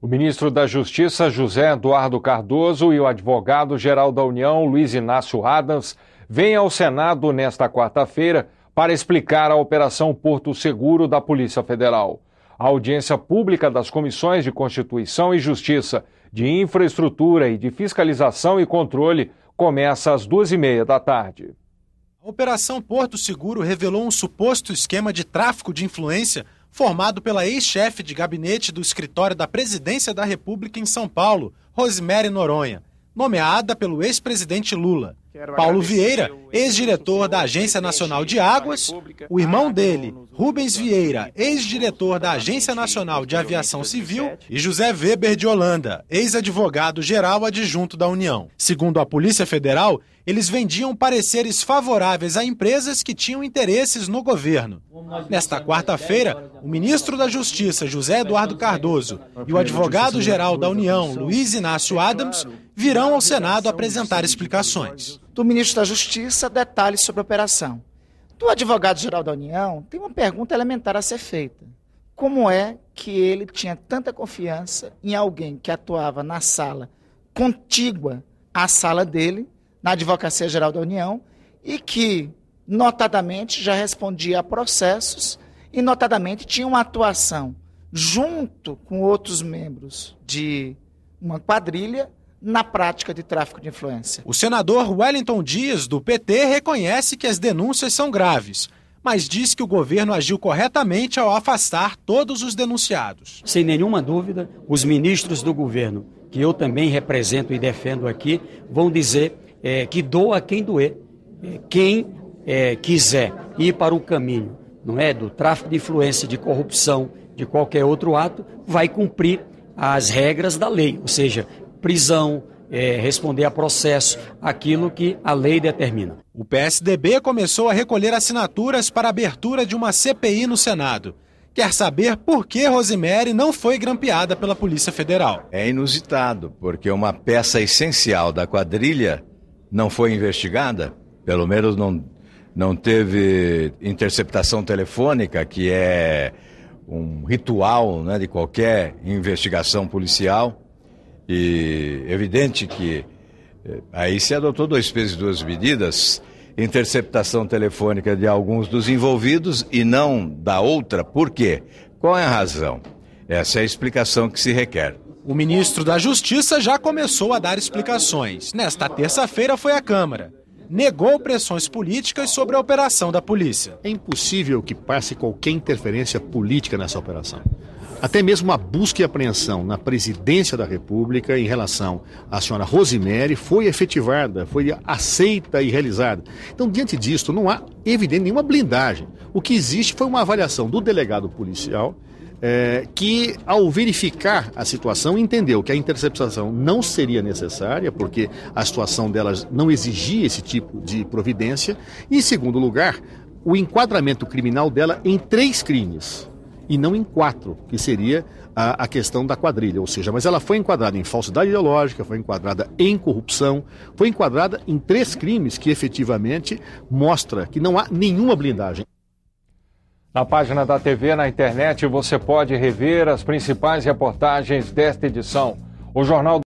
O ministro da Justiça, José Eduardo Cardoso, e o advogado-geral da União, Luiz Inácio Adams, vêm ao Senado nesta quarta-feira para explicar a Operação Porto Seguro da Polícia Federal. A audiência pública das Comissões de Constituição e Justiça, de Infraestrutura e de Fiscalização e Controle começa às duas e meia da tarde. A Operação Porto Seguro revelou um suposto esquema de tráfico de influência formado pela ex-chefe de gabinete do escritório da Presidência da República em São Paulo, Rosemary Noronha, nomeada pelo ex-presidente Lula. Paulo Vieira, ex-diretor da Agência Nacional de Águas, o irmão dele, Rubens Vieira, ex-diretor da Agência Nacional de Aviação Civil, e José Weber de Holanda, ex-advogado geral adjunto da União. Segundo a Polícia Federal, eles vendiam pareceres favoráveis a empresas que tinham interesses no governo. Nesta quarta-feira, o ministro da Justiça, José Eduardo Cardoso, e o advogado-geral da União, Luiz Inácio Adams, virão ao Senado apresentar explicações do ministro da Justiça detalhes sobre a operação. Do advogado-geral da União, tem uma pergunta elementar a ser feita. Como é que ele tinha tanta confiança em alguém que atuava na sala contígua à sala dele, na Advocacia Geral da União, e que, notadamente, já respondia a processos e, notadamente, tinha uma atuação junto com outros membros de uma quadrilha na prática de tráfico de influência. O senador Wellington Dias, do PT, reconhece que as denúncias são graves, mas diz que o governo agiu corretamente ao afastar todos os denunciados. Sem nenhuma dúvida, os ministros do governo, que eu também represento e defendo aqui, vão dizer é, que doa quem doer. É, quem é, quiser ir para o caminho não é, do tráfico de influência, de corrupção, de qualquer outro ato, vai cumprir as regras da lei, ou seja, prisão, é, responder a processo, aquilo que a lei determina. O PSDB começou a recolher assinaturas para a abertura de uma CPI no Senado. Quer saber por que Rosemary não foi grampeada pela Polícia Federal. É inusitado, porque uma peça essencial da quadrilha não foi investigada, pelo menos não, não teve interceptação telefônica, que é um ritual né, de qualquer investigação policial. E evidente que eh, aí se adotou dois pesos e duas medidas, interceptação telefônica de alguns dos envolvidos e não da outra. Por quê? Qual é a razão? Essa é a explicação que se requer. O ministro da Justiça já começou a dar explicações. Nesta terça-feira foi à Câmara negou pressões políticas sobre a operação da polícia. É impossível que passe qualquer interferência política nessa operação. Até mesmo a busca e apreensão na presidência da República em relação à senhora Rosemary foi efetivada, foi aceita e realizada. Então, diante disto, não há, evidente, nenhuma blindagem. O que existe foi uma avaliação do delegado policial é, que, ao verificar a situação, entendeu que a interceptação não seria necessária, porque a situação delas não exigia esse tipo de providência. E, em segundo lugar, o enquadramento criminal dela em três crimes e não em quatro, que seria a, a, questão da quadrilha. Ou seja, mas ela foi enquadrada em falsidade ideológica, foi enquadrada em corrupção, foi enquadrada em três crimes que efetivamente mostra que não há nenhuma blindagem. Na página da TV na internet você pode rever as principais reportagens desta edição. O Jornal